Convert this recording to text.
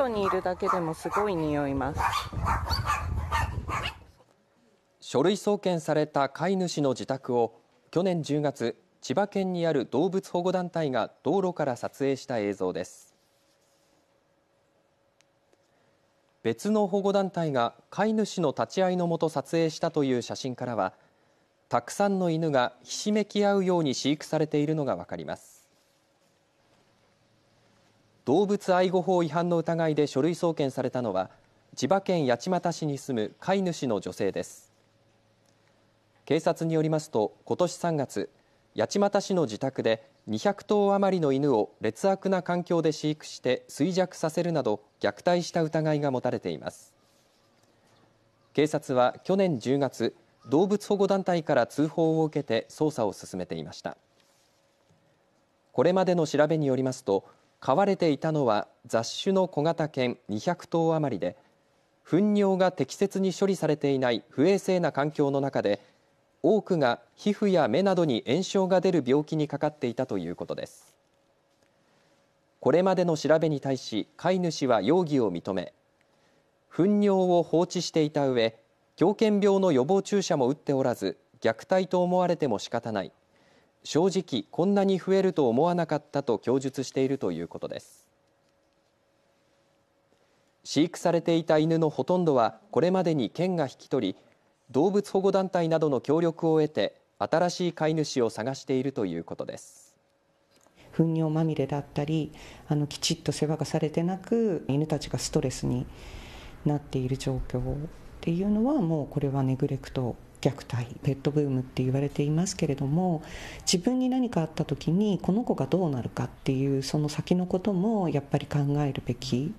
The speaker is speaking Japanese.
外にいるだけでもすごいいます。書類送検された飼い主の自宅を去年10月、千葉県にある動物保護団体が道路から撮影した映像です。別の保護団体が飼い主の立ち会いのもと撮影したという写真からは、たくさんの犬がひしめき合うように飼育されているのが分かります。動物愛護法違反の疑いで書類送検されたのは千葉県八街市に住む飼い主の女性です。警察によりますとことし3月、八街市の自宅で200頭余りの犬を劣悪な環境で飼育して衰弱させるなど虐待した疑いが持たれています。警察は去年10月、動物保護団体から通報を受けて捜査を進めていました。これまでの調べによりますと飼われていたのは雑種の小型犬200頭余りで糞尿が適切に処理されていない不衛生な環境の中で多くが皮膚や目などに炎症が出る病気にかかっていたということです。これまでの調べに対し飼い主は容疑を認め糞尿を放置していた上狂犬病の予防注射も打っておらず虐待と思われても仕方ない。正直こんなに増えると思わなかったと供述しているということです。飼育されていた犬のほとんどはこれまでに県が引き取り動物保護団体などの協力を得て新しい飼い主を探しているということです。糞尿まみれだったりあのきちっと世話がされてなく犬たちがストレスになっている状況っていうのはもうこれはネグレクト虐待ペットブームって言われていますけれども自分に何かあった時にこの子がどうなるかっていうその先のこともやっぱり考えるべき。